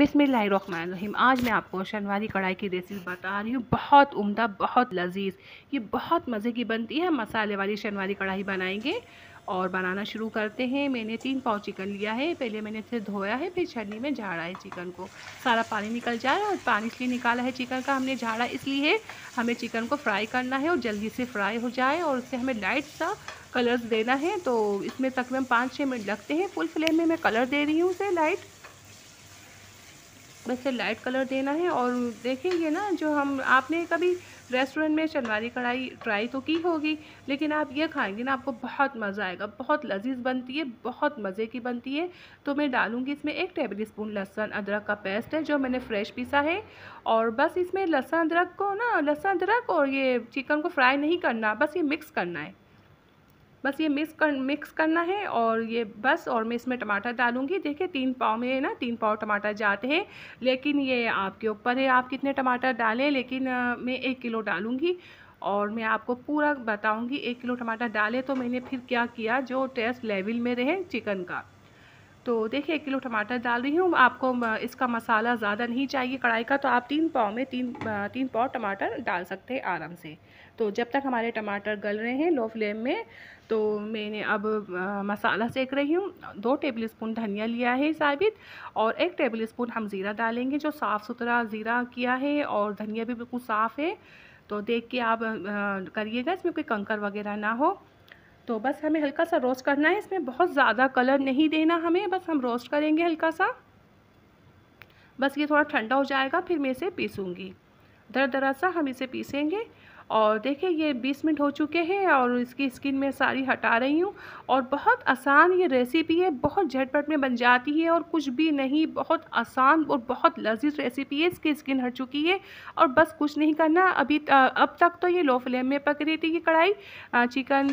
बिसमिल्लाम आज मैं आपको शनवारी कढ़ाई की रेसिपी बता रही हूँ बहुत उम्दा बहुत लजीज ये बहुत मज़े की बनती है मसाले वाली शनवारी कढ़ाई बनाएंगे और बनाना शुरू करते हैं मैंने तीन पाव चिकन लिया है पहले मैंने इसे धोया है फिर छन्नी में झाड़ा है चिकन को सारा पानी निकल जाए और पानी इसलिए निकाला है चिकन का हमने झाड़ा इसलिए है हमें चिकन को फ्राई करना है और जल्दी से फ्राई हो जाए और उससे हमें लाइट सा कलर्स देना है तो इसमें तकरीबन पाँच छः मिनट लगते हैं फुल फ्लेम में मैं कलर दे रही हूँ उसे लाइट वैसे लाइट कलर देना है और देखेंगे ना जो हम आपने कभी रेस्टोरेंट में शलवारी कढ़ाई ट्राई तो की होगी लेकिन आप ये खाएंगे ना आपको बहुत मज़ा आएगा बहुत लजीज बनती है बहुत मज़े की बनती है तो मैं डालूँगी इसमें एक टेबल स्पून लहसुन अदरक का पेस्ट है जो मैंने फ्रेश पीसा है और बस इसमें लहसुन अदरक को ना लहसुन अदरक और ये चिकन को फ्राई नहीं करना बस ये मिक्स करना है बस ये मिक्स कर मिक्स करना है और ये बस और मैं इसमें टमाटर डालूंगी देखिए तीन पाव में ना तीन पाव टमाटर जाते हैं लेकिन ये आपके ऊपर है आप कितने टमाटर डालें लेकिन मैं एक किलो डालूँगी और मैं आपको पूरा बताऊँगी एक किलो टमाटर डाले तो मैंने फिर क्या किया जो टेस्ट लेवल में रहे चिकन का तो देखिए एक किलो टमाटर डाल रही हूँ आपको इसका मसाला ज़्यादा नहीं चाहिए कढ़ाई का तो आप तीन पाव में तीन तीन पाव टमाटर डाल सकते हैं आराम से तो जब तक हमारे टमाटर गल रहे हैं लो फ्लेम में तो मैंने अब मसाला सेक रही हूँ दो टेबल स्पून धनिया लिया है साबित और एक टेबल स्पून हम ज़ीरा डालेंगे जो साफ़ सुथरा ज़ीरा किया है और धनिया भी बिल्कुल साफ़ है तो देख के आप करिएगा इसमें कोई कंकर वगैरह ना हो तो बस हमें हल्का सा रोस्ट करना है इसमें बहुत ज़्यादा कलर नहीं देना हमें बस हम रोस्ट करेंगे हल्का सा बस ये थोड़ा ठंडा हो जाएगा फिर मैं इसे पीसूँगी दर दरा सा हम इसे पीसेंगे और देखिए ये 20 मिनट हो चुके हैं और इसकी स्किन में सारी हटा रही हूँ और बहुत आसान ये रेसिपी है बहुत झटपट में बन जाती है और कुछ भी नहीं बहुत आसान और बहुत लजीज रेसिपी है इसकी स्किन हट चुकी है और बस कुछ नहीं करना अभी अब तक तो ये लो फ्लेम में पक रही थी ये कढ़ाई चिकन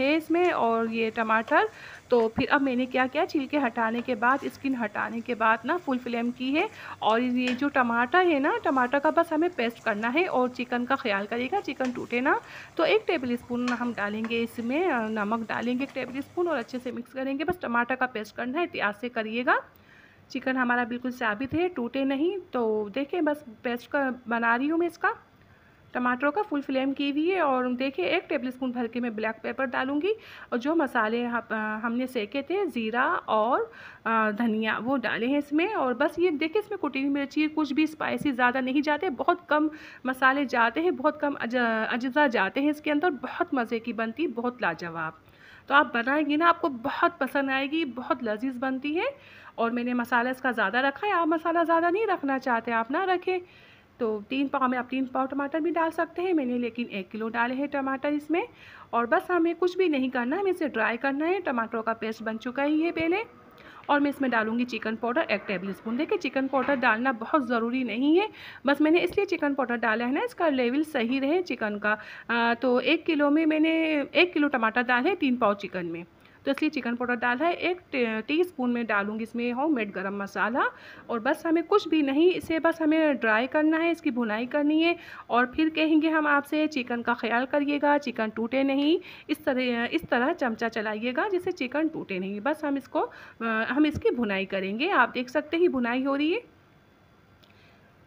है इसमें और ये टमाटर तो फिर अब मैंने क्या किया छिलके हटाने के बाद स्किन हटाने के बाद ना फुल फ्लेम की है और ये जो टमाटर है ना टमाटर का बस हमें पेस्ट करना है और चिकन का ख्याल करिएगा चिकन टूटे ना तो एक टेबल स्पून हम डालेंगे इसमें नमक डालेंगे एक टेबल स्पून और अच्छे से मिक्स करेंगे बस टमाटर का पेस्ट करना है इतिहास से करिएगा चिकन हमारा बिल्कुल साबित है टूटे नहीं तो देखें बस पेस्ट का बना रही हूँ मैं इसका टमाटरों का फुल फ्लेम की हुई है और देखिए एक टेबल स्पून भर के मैं ब्लैक पेपर डालूँगी और जो मसाले हाँ, हमने सेके थे ज़ीरा और धनिया वो डाले हैं इसमें और बस ये देखिए इसमें कुटी हुई मिर्ची कुछ भी स्पाइसी ज़्यादा नहीं जाते बहुत कम मसाले जाते हैं बहुत कम अज्जा जाते हैं इसके अंदर बहुत मज़े की बनती बहुत लाजवाब तो आप बनाएंगी ना आपको बहुत पसंद आएगी बहुत लजीज बनती है और मैंने मसाला इसका ज़्यादा रखा है आप मसाला ज़्यादा नहीं रखना चाहते आप ना रखें तो तीन पाव में आप तीन पाव टमाटर भी डाल सकते हैं मैंने लेकिन एक किलो डाले हैं टमाटर इसमें और बस हमें कुछ भी नहीं करना है हमें इसे ड्राई करना है टमाटरों का पेस्ट बन चुका ही है पहले और मैं इसमें डालूंगी चिकन पाउडर एक टेबल स्पून देखिए चिकन पाउडर डालना बहुत ज़रूरी नहीं है बस मैंने इसलिए चिकन पाउडर डाला है ना इसका लेवल सही रहे चिकन का आ, तो एक किलो में मैंने एक किलो टमाटर डाले तीन पाव चिकन में तो इसलिए चिकन पाउडर डाल है एक टी स्पून में डालूंगी इसमें होम मेड गर्म मसाला और बस हमें कुछ भी नहीं इसे बस हमें ड्राई करना है इसकी भुनाई करनी है और फिर कहेंगे हम आपसे चिकन का ख्याल करिएगा चिकन टूटे नहीं इस तरह इस तरह चमचा चलाइएगा जिससे चिकन टूटे नहीं बस हम इसको हम इसकी भुनाई करेंगे आप देख सकते ही भुनाई हो रही है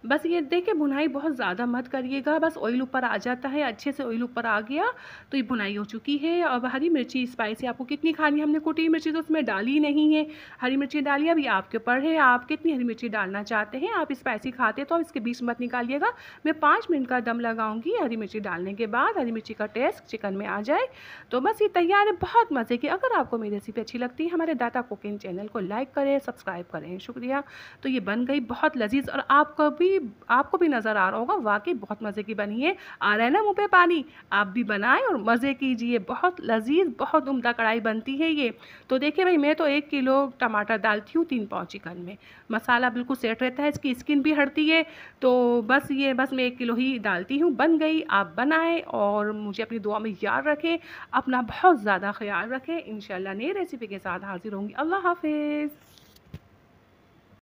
बस ये देखिए बुनाई बहुत ज़्यादा मत करिएगा बस ऑयल ऊपर आ जाता है अच्छे से ऑयल ऊपर आ गया तो ये बुनाई हो चुकी है अब हरी मिर्ची स्पाइसी आपको कितनी खानी है हमने कुटी मिर्ची तो उसमें डाली नहीं है हरी मिर्ची डाली अभी आपके ऊपर है आप कितनी हरी मिर्ची डालना चाहते हैं आप स्पाइसी खाते तो इसके बीच मत निकालिएगा मैं पाँच मिनट का दम लगाऊंगी हरी मिर्ची डालने के बाद हरी मिर्ची का टेस्ट चिकन में आ जाए तो बस ये तैयार है बहुत मज़े की अगर आपको मेरी रेसिपी अच्छी लगती है हमारे दाता कुकिंग चैनल को लाइक करें सब्सक्राइब करें शुक्रिया तो ये बन गई बहुत लजीज और आपको भी भी आपको भी नज़र आ रहा होगा वाकई बहुत मज़े की बनी है आ रहा है ना मुँह पे पानी आप भी बनाएं और मज़े कीजिए बहुत लजीज बहुत उम्दा कढ़ाई बनती है ये तो देखिए भाई मैं तो एक किलो टमाटर डालती हूँ तीन पाव चिकन में मसाला बिल्कुल सेट रहता है इसकी स्किन भी हटती है तो बस ये बस मैं एक किलो ही डालती हूँ बन गई आप बनाएँ और मुझे अपनी दुआ में याद रखें अपना बहुत ज़्यादा ख्याल रखें इन नई रेसिपी के साथ हाजिर होंगी अल्लाह हाफिज़